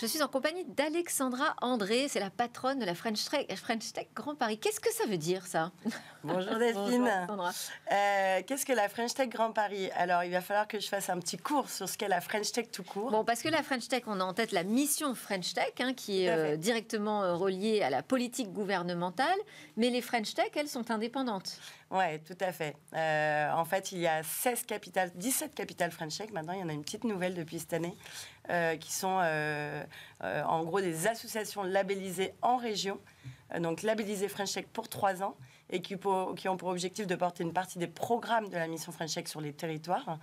Je suis en compagnie d'Alexandra André, c'est la patronne de la French Tech, French Tech Grand Paris. Qu'est-ce que ça veut dire ça Bonjour Delphine. Euh, qu'est-ce que la French Tech Grand Paris Alors il va falloir que je fasse un petit cours sur ce qu'est la French Tech tout court. Bon, parce que la French Tech, on a en tête la mission French Tech, hein, qui est euh, directement euh, reliée à la politique gouvernementale, mais les French Tech, elles sont indépendantes. Oui, tout à fait. Euh, en fait, il y a 16 capitales, 17 capitales French Tech. Maintenant, il y en a une petite nouvelle depuis cette année, euh, qui sont euh, en gros des associations labellisées en région, donc labellisées French Tech pour 3 ans, et qui, ont pour objectif de porter une partie des programmes de la mission French Tech sur les territoires.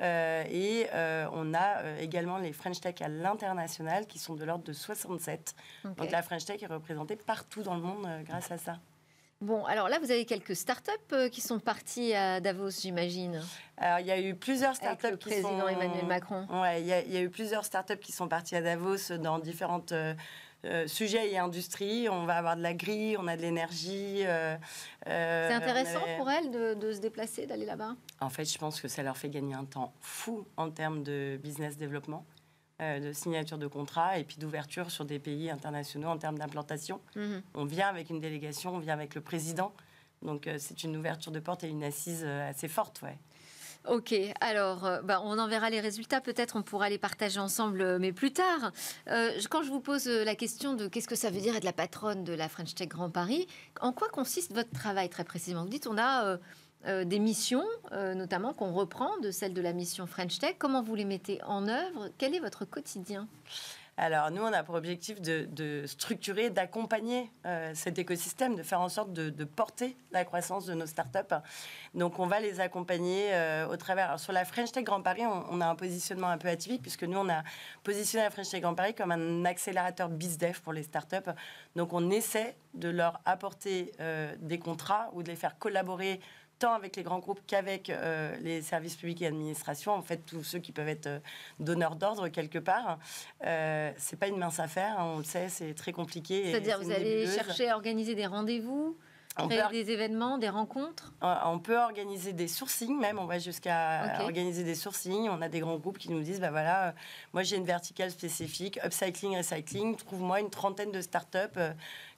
et on a également les French Tech à l'international, qui sont de l'ordre de 67. Donc la French Tech est représentée partout dans le monde grâce à ça. Bon, alors là, vous avez quelques startups euh, qui sont parties à Davos, j'imagine. Alors, il y a eu plusieurs startups président Emmanuel Macron. Ouais, il y, a, eu plusieurs startups qui sont parties à Davos dans différents euh, euh, sujets et industries. On va avoir de la grille, on a de l'énergie. c'est intéressant pour elles de, de se déplacer, d'aller là-bas En fait, je pense que ça leur fait gagner un temps fou en termes de business développement euh, de signature de contrat et puis d'ouverture sur des pays internationaux en termes d'implantation. Mhm. On vient avec une délégation, on vient avec le président. Donc euh, c'est une ouverture de porte et une assise euh, assez forte, ouais. Ok, alors bah, on verra les résultats, peut-être on pourra les partager ensemble, mais plus tard. quand je vous pose la question de qu'est-ce que ça veut dire être la patronne de la French Tech Grand Paris, en quoi consiste votre travail très précisément Vous dites on a euh, des missions, euh, notamment qu'on reprend de celle de la mission French Tech. Comment vous les mettez en œuvre Quel est votre quotidien alors nous, on a pour objectif de, structurer, d'accompagner euh, cet écosystème, de faire en sorte de, porter la croissance de nos startups. Donc on va les accompagner au travers. Alors, sur la French Tech Grand Paris, on, a un positionnement un peu atypique puisque nous, on a positionné la French Tech Grand Paris comme un accélérateur BizDev pour les startups. Donc on essaie de leur apporter des contrats ou de les faire collaborer tant avec les grands groupes qu'avec euh, les services publics et administrations, en fait, tous ceux qui peuvent être euh, donneurs d'ordre quelque part. Euh, c'est pas une mince affaire, hein, on le sait, c'est très compliqué. C'est-à-dire, vous allez chercher à organiser des rendez-vous on des événements, des rencontres ah, On peut organiser des sourcings même, on va jusqu'à organiser des sourcings. On a des grands groupes qui nous disent, bah voilà, euh, moi j'ai une verticale spécifique, upcycling, recycling, trouve-moi une trentaine de startups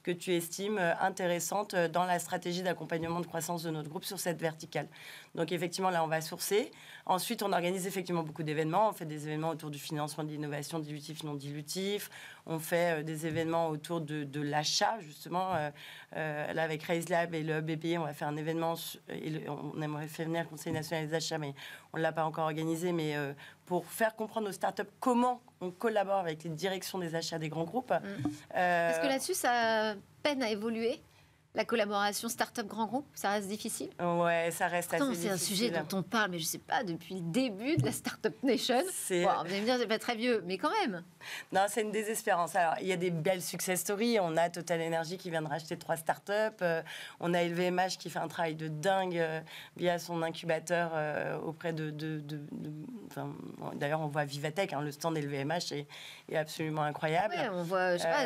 que tu estimes euh, intéressantes euh, dans la stratégie d'accompagnement de croissance de notre groupe sur cette verticale. Donc effectivement, là, on va sourcer. Ensuite, on organise effectivement beaucoup d'événements. On fait des événements autour du financement de l'innovation, dilutif, non dilutif. On fait euh, des événements autour de, l'achat, justement. Euh, euh, là, avec Raise Lab et le BPI, on va faire un événement. Et on aimerait faire venir le Conseil national des achats, mais on ne l'a pas encore organisé. Mais pour faire comprendre aux startups comment on collabore avec les directions des achats des grands groupes. Parce mm. que là-dessus, ça peine à évoluer la collaboration start-up grand groupe, ça reste difficile Ouais, ça reste assez difficile. C'est un sujet dont on parle, mais je sais pas, depuis le début de la Startup Nation. Bon, vous allez me c'est pas très vieux, mais quand même. Non, c'est une désespérance. Alors, il y a des belles success stories. On a Total Energy qui vient de racheter trois start-up. Euh, on a LVMH qui fait un travail de dingue euh, via son incubateur euh, auprès de. D'ailleurs, on voit Vivatech, hein, le stand LVMH est, est absolument incroyable. Ouais, on voit, je sais pas,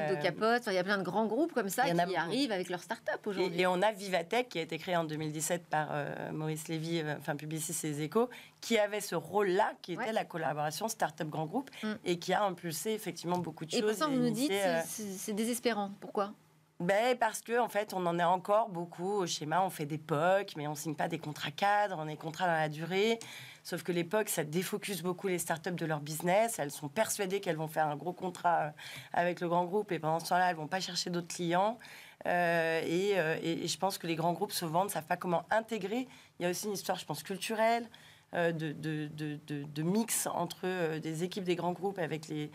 il y a plein de grands groupes comme ça qui arrivent avec leurs startups. Et, on a Vivatech qui a été créé en 2017 par euh, Maurice Lévy, euh, enfin Publicis et échos, qui avait ce rôle-là, qui était la collaboration start-up grand groupe, mm. et qui a impulsé effectivement beaucoup de choses. Et pourtant, vous nous dites, euh, c'est désespérant. Pourquoi ben, parce que en fait, on en est encore beaucoup au schéma. On fait des POC, mais on signe pas des contrats cadres, on est contrat dans la durée. Sauf que l'époque ça défocus beaucoup les startups de leur business. Elles sont persuadées qu'elles vont faire un gros contrat avec le grand groupe et pendant ce temps-là, elles vont pas chercher d'autres clients. Euh, euh, et, je pense que les grands groupes souvent ne savent pas comment intégrer. Il y a aussi une histoire, je pense, culturelle. Euh, de, de, mix entre des équipes des grands groupes avec les,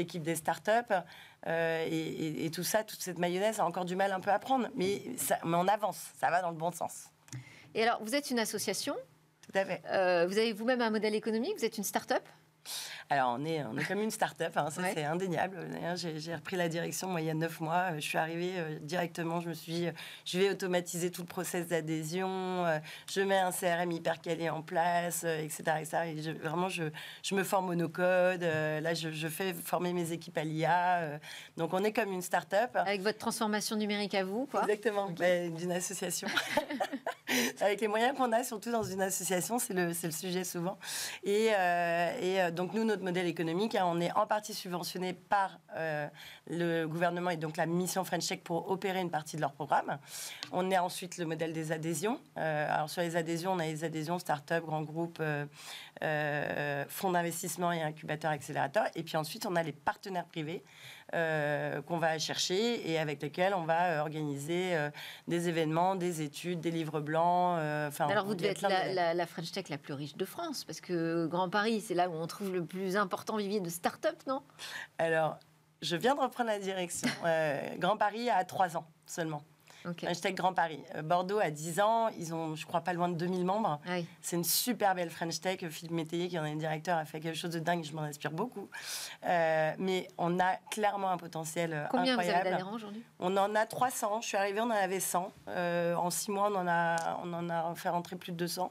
équipes des startups. Euh, et, tout ça, toute cette mayonnaise a encore du mal un peu à prendre. Mais, ça, on avance, ça va dans le bon sens. Et alors, vous êtes une association Tout à fait. vous avez vous-même un modèle économique, vous êtes une start-up alors, on est, on est comme une start-up, hein, c'est indéniable. J'ai repris la direction moi, il y a neuf mois. Je suis arrivée euh, directement, je me suis dit, euh, je vais automatiser tout le process d'adhésion, euh, je mets un CRM hyper calé en place, etc. Et vraiment, je, je, me forme au no-code. là, je, je, fais former mes équipes à l'IA. donc, on est comme une start-up. Avec votre transformation numérique à vous, quoi. Exactement, d'une association. avec les moyens qu'on a, surtout dans une association, c'est le, sujet souvent. Et, euh, euh, donc nous, notre modèle économique, hein, on est en partie subventionné par euh, le gouvernement et donc la mission French Tech pour opérer une partie de leur programme. On est ensuite le modèle des adhésions. alors sur les adhésions, on a les adhésions start-up, grands groupes, fonds d'investissement et incubateurs, accélérateurs. Et puis ensuite, on a les partenaires privés. Euh, qu'on va chercher et avec lesquels on va euh, organiser euh, des événements, des études, des livres blancs. Alors vous devez être la, la, French Tech la plus riche de France parce que Grand Paris, c'est là où on trouve le plus important vivier de start-up, non Alors, je viens de reprendre la direction. Grand Paris a trois ans seulement. French Tech Grand Paris. Euh, Bordeaux a 10 ans, ils ont, je crois, pas loin de 2000 membres. Ah c'est une super belle French Tech. Philippe Métayer, qui en est directeur, a fait quelque chose de dingue, je m'en inspire beaucoup. Euh, mais on a clairement un potentiel euh, Combien Vous avez aujourd'hui On en a 300. Je suis arrivée, on en avait 100. en 6 mois, on en, a, on en a fait rentrer plus de 200.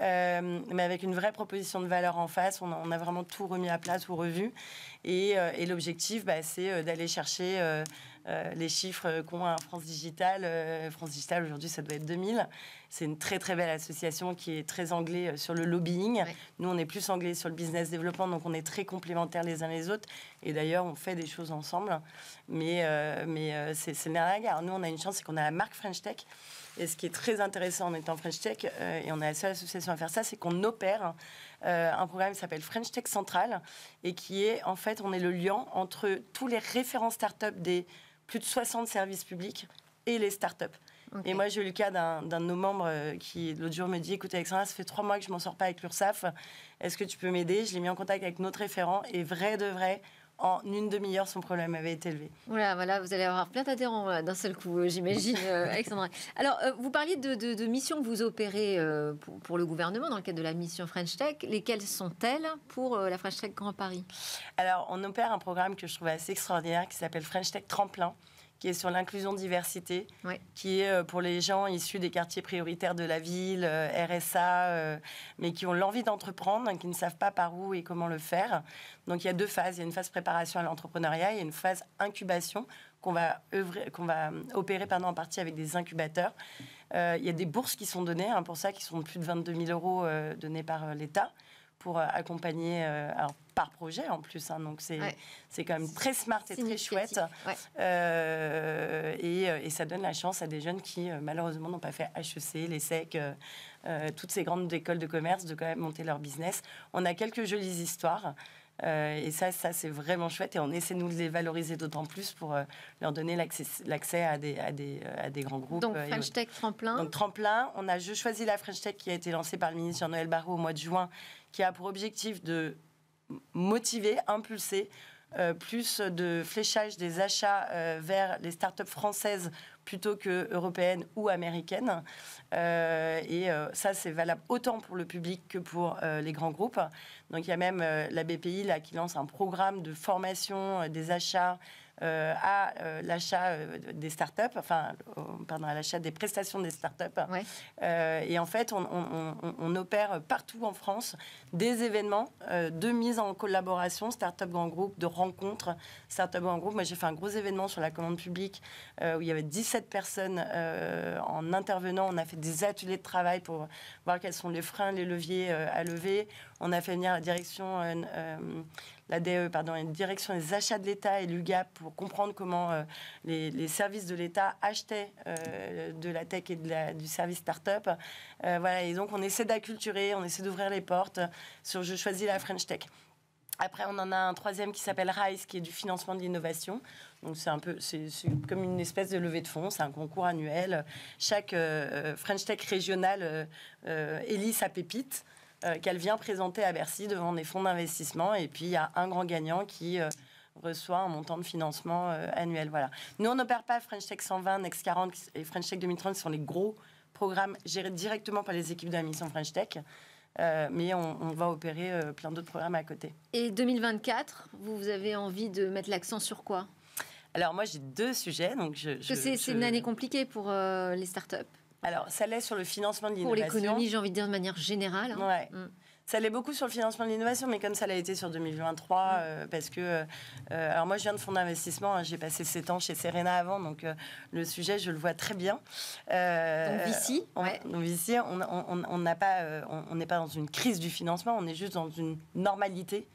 mais avec une vraie proposition de valeur en face, on a, vraiment tout remis à place, tout revu. Et, l'objectif, bah, c'est d'aller chercher euh, les chiffres a en France Digital, euh, France Digital aujourd'hui ça doit être 2000. C'est une très très belle association qui est très anglais euh, sur le lobbying. Nous on est plus anglais sur le business développement, donc on est très complémentaires les uns les autres. Et d'ailleurs on fait des choses ensemble. Mais, mais c'est le nerf Nous on a une chance, c'est qu'on a la marque French Tech. Et ce qui est très intéressant en étant French Tech, et on est la seule association à faire ça, c'est qu'on opère un programme qui s'appelle French Tech Central, et qui est, en fait, on est le lien entre tous les référents start-up des plus de 60 services publics et les startups. up Et moi, j'ai eu le cas d'un de nos membres euh, qui, l'autre jour, me dit Écoute, Alexandra, ça fait trois mois que je m'en sors pas avec l'URSAF. Est-ce que tu peux m'aider Je l'ai mis en contact avec notre référent. Et vrai de vrai, en une demi-heure, son problème avait été élevé. Voilà, voilà vous allez avoir plein d'adhérents euh, d'un seul coup, euh, j'imagine, euh, Alexandra. Alors, vous parliez de, missions que vous opérez pour, pour, le gouvernement dans le cadre de la mission French Tech. Lesquelles sont-elles pour la French Tech Grand Paris Alors, on opère un programme que je trouve assez extraordinaire qui s'appelle French Tech Tremplin qui est sur l'inclusion diversité, qui est euh, pour les gens issus des quartiers prioritaires de la ville, euh, RSA, euh, mais qui ont l'envie d'entreprendre, qui ne savent pas par où et comment le faire. Donc il y a deux phases. Il y a une phase préparation à l'entrepreneuriat et une phase incubation qu'on va, qu'on va opérer pardon, en partie avec des incubateurs. il y a des bourses qui sont données hein, pour ça, qui sont de plus de 22 000 euros données par l'État pour euh, accompagner euh, par projet en plus. Hein, donc c'est quand même très smart et très chouette. Euh, et, ça donne la chance à des jeunes qui malheureusement n'ont pas fait HEC, les e toutes ces grandes écoles de commerce, de quand même monter leur business. On a quelques jolies histoires. et ça, ça c'est vraiment chouette et on essaie de nous les valoriser d'autant plus pour leur donner l'accès à des, à, des, à des, grands groupes. Donc French Tech Tremplin. Donc Tremplin, on a Je choisis la French Tech qui a été lancée par le ministre noël Barraud au mois de juin qui a pour objectif de motiver, impulser euh, plus de fléchage des achats euh, vers les startups françaises plutôt que européennes ou américaines. Euh, et ça, c'est valable autant pour le public que pour les grands groupes. Donc il y a même la BPI là, qui lance un programme de formation des achats euh, à euh, l'achat euh, des startups, enfin, pardon, à l'achat des prestations des startups. et en fait, on, opère partout en France des événements de mise en collaboration, startup grand groupe, de rencontres, startup en groupe. Moi, j'ai fait un gros événement sur la commande publique où il y avait 17 personnes en intervenant. On a fait des ateliers de travail pour voir quels sont les freins, les leviers à lever. On a fait venir la direction la DE, pardon, une direction des achats de l'État et l'UGAP pour comprendre comment euh, les, services de l'État achetaient euh, de la tech et du service start-up. Euh, voilà, et donc on essaie d'acculturer, on essaie d'ouvrir les portes sur Je choisis la French Tech. Après, on en a un troisième qui s'appelle RISE, qui est du financement de l'innovation. Donc, c'est un peu, c'est comme une espèce de levée de fonds, c'est un concours annuel. Chaque French Tech régional euh, élit sa pépite. Euh, qu'elle vient présenter à Bercy devant des fonds d'investissement. Et puis, il y a un grand gagnant qui euh, reçoit un montant de financement euh, annuel. Voilà. Nous, on n'opère pas French Tech 120, Next 40 et French Tech 2030 ce sont les gros programmes gérés directement par les équipes de la mission French Tech. mais on, va opérer plein d'autres programmes à côté. Et 2024, vous, avez envie de mettre l'accent sur quoi Alors moi j'ai deux sujets. Donc je, je c'est, une année compliquée pour les startups. Alors, ça l'est sur le financement de l'innovation. Pour l'économie, j'ai envie de dire de manière générale. Hein. Ouais. Mm. Ça l'est beaucoup sur le financement de l'innovation, mais comme ça l'a été sur 2023, mm. euh, parce que. Euh, euh, alors, moi, je viens de fonds d'investissement, hein, j'ai passé 7 ans chez Serena avant, donc le sujet, je le vois très bien. donc, ici, donc, ici on pas. on n'est pas dans une crise du financement, on est juste dans une normalité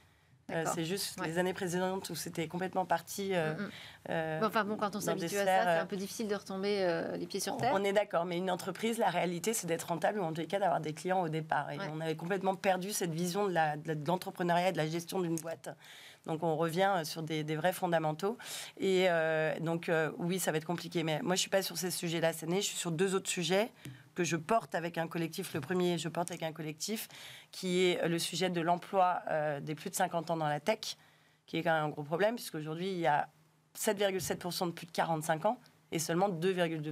euh, c'est juste les années précédentes où c'était complètement parti. Euh, mm, mm. Euh, enfin bon, quand on s'habitue à ça, c'est un peu difficile de retomber les pieds sur terre. On, est d'accord, mais une entreprise, la réalité, c'est d'être rentable ou en tout cas d'avoir des clients au départ. Et on avait complètement perdu cette vision de l'entrepreneuriat et de la gestion d'une boîte. Donc on revient sur des, vrais fondamentaux. Et donc oui, ça va être compliqué. Mais moi, je suis pas sur ces sujets-là cette année. Je suis sur deux autres sujets je porte avec un collectif, le premier je porte avec un collectif, qui est le sujet de l'emploi euh, des plus de 50 ans dans la tech, qui est quand même un gros problème, puisqu'aujourd'hui, il y a 7,7% de plus de 45 ans et seulement 2,2%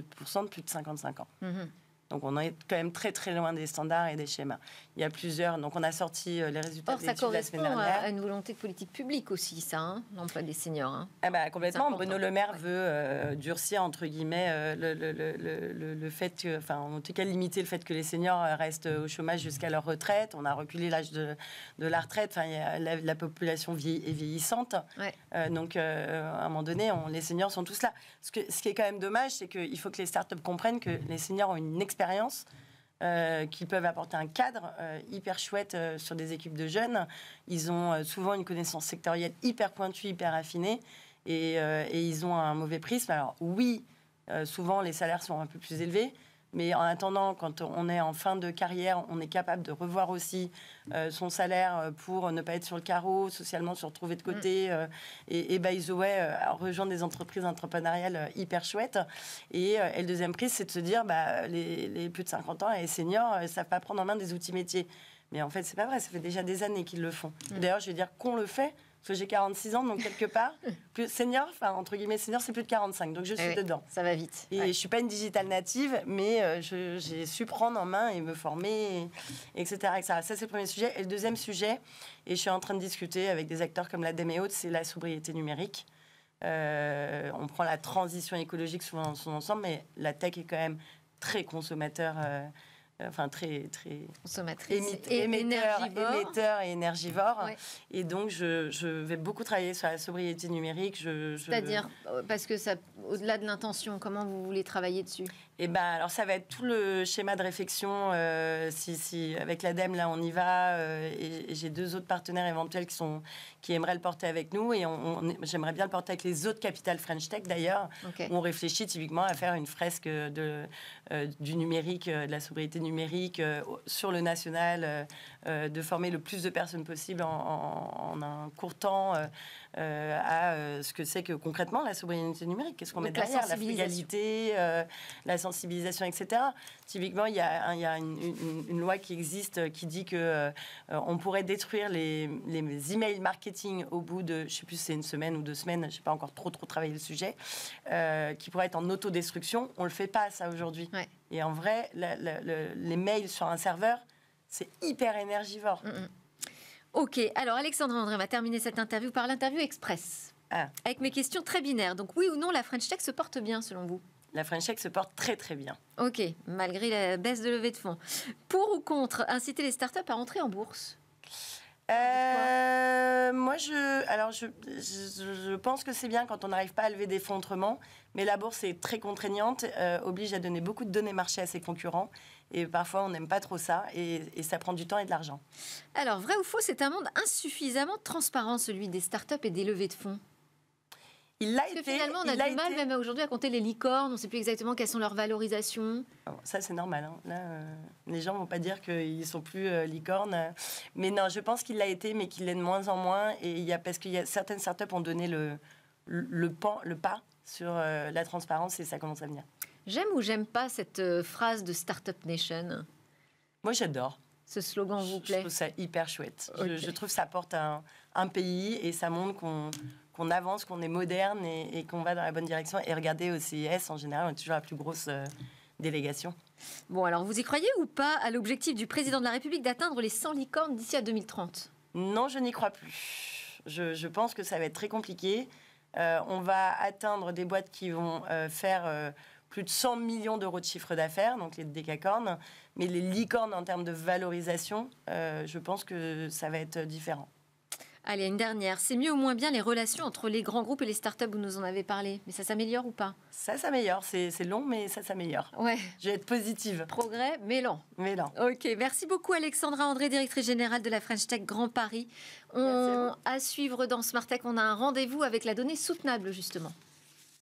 de plus de 55 ans. Mm-hmm. Donc on est quand même très très loin des standards et des schémas. Il y a plusieurs. Donc on a sorti euh, les résultats Or, ça correspond à une volonté politique publique aussi, ça, hein, l'emploi des seniors. Hein. Ah bah, complètement. Bruno Le Maire veut euh, durcir entre guillemets euh, le, le, le, le, fait que, enfin en tout cas limiter le fait que les seniors restent au chômage jusqu'à leur retraite. On a reculé l'âge de, de, la retraite. Enfin, la, population vieille, est vieillissante. donc à un moment donné, on, les seniors sont tous là. Ce, que, ce qui est quand même dommage, c'est qu'il faut que les startups comprennent que les seniors ont une expérience qu'ils euh, qui peuvent apporter un cadre euh, hyper chouette euh, sur des équipes de jeunes. Ils ont souvent une connaissance sectorielle hyper pointue, hyper affinée, et, et, ils ont un mauvais prisme. Alors oui, souvent les salaires sont un peu plus élevés, mais en attendant, quand on est en fin de carrière, on est capable de revoir aussi euh, son salaire euh, pour ne pas être sur le carreau, socialement se retrouver de côté. Mm. Euh, et, et, by the way, rejoindre des entreprises entrepreneuriales hyper chouettes. Et, la deuxième prise, c'est de se dire, bah, les, plus de 50 ans et seniors ne savent pas prendre en main des outils métiers. Mais en fait, c'est pas vrai, ça fait déjà des années qu'ils le font. Mm. D'ailleurs, je vais dire qu'on le fait, parce que j'ai 46 ans, donc quelque part, plus senior, enfin entre guillemets senior, c'est plus de 45, donc je ah suis dedans. Ça va vite. Et je suis pas une digitale native, mais euh, j'ai su prendre en main et me former, etc., Ça, c'est le premier sujet. Et le deuxième sujet, et je suis en train de discuter avec des acteurs comme la DMEO, c'est la sobriété numérique. Euh, on prend la transition écologique souvent dans son ensemble, mais la tech est quand même très consommateur euh, euh, enfin très très consommatrice, émetteur, et énergivore. Et donc je, vais beaucoup travailler sur la sobriété numérique. Je, C'est-à-dire euh, parce que ça, au-delà de l'intention, comment vous voulez travailler dessus Et eh ben alors ça va être tout le schéma de réflexion. Euh, si, si, avec l'ADEME là on y va, et, j'ai deux autres partenaires éventuels qui sont qui aimeraient le porter avec nous et on, j'aimerais bien le porter avec les autres capitales French Tech d'ailleurs. On réfléchit typiquement à faire une fresque de du numérique, de la sobriété numérique numérique euh, sur le national euh, euh, de former le plus de personnes possible en, un court temps euh, euh, à ce que c'est que concrètement la sobriété numérique. Qu'est-ce qu'on met derrière La frugalité, la sensibilisation, etc. Typiquement, il y a, une, loi qui existe qui dit que on pourrait détruire les, emails marketing au bout de, je sais plus, c'est une semaine ou deux semaines, je sais pas encore trop trop travaillé le sujet, qui pourrait être en autodestruction. On le fait pas ça aujourd'hui. Et en vrai, les mails sur un serveur, c'est hyper énergivore. Mm, mm. Ok, alors Alexandre André, va terminer cette interview par l'interview express. Ah. Avec mes questions très binaires. Donc oui ou non, la French Tech se porte bien selon vous la French Tech se porte très très bien. Ok, malgré la baisse de levée de fonds. Pour ou contre inciter les startups à entrer en bourse euh, moi, je, alors je, je, pense que c'est bien quand on n'arrive pas à lever des fonds autrement, mais la bourse est très contraignante, euh, oblige à donner beaucoup de données marché à ses concurrents. Et parfois, on n'aime pas trop ça et, ça prend du temps et de l'argent. Alors, vrai ou faux, c'est un monde insuffisamment transparent, celui des startups et des levées de fonds il l'a été. finalement, on a, du mal, même aujourd'hui, à compter les licornes. On ne sait plus exactement quelles sont leurs valorisations. Ah ça, c'est normal. Hein. Là, euh, les gens vont pas dire qu'ils sont plus euh, licornes. Euh. Mais non, je pense qu'il l'a été, mais qu'il l'est de moins en moins. Et il y a, parce que y a, certaines startups ont donné le, le, pas sur la transparence et ça commence à venir. J'aime ou j'aime pas cette euh, phrase de Startup Nation Moi, j'adore. Ce slogan vous plaît Je trouve ça hyper chouette. Je, je, trouve ça porte un, pays et ça montre qu'on avance, qu'on est moderne et, qu'on va dans la bonne direction. Et regardez au CIS, en général, on est toujours la plus grosse euh, délégation. Bon, alors vous y croyez ou pas à l'objectif du président de la République d'atteindre les 100 licornes d'ici à 2030 Non, je n'y crois plus. Je, pense que ça va être très compliqué. Euh, on va atteindre des boîtes qui vont faire plus de 100 millions d'euros de chiffre d'affaires, donc les décacornes. Mais les licornes, en termes de valorisation, euh, je pense que ça va être différent. Allez, une dernière. C'est mieux ou moins bien les relations entre les grands groupes et les startups, où nous en avez parlé. Mais ça s'améliore ou pas Ça s'améliore. C'est long, mais ça s'améliore. Ouais. Je vais être positive. Progrès, mais lent. Mais lent. Ok. Merci beaucoup, Alexandra André, directrice générale de la French Tech Grand Paris. à, suivre dans Smart on a un rendez-vous avec la donnée soutenable, justement.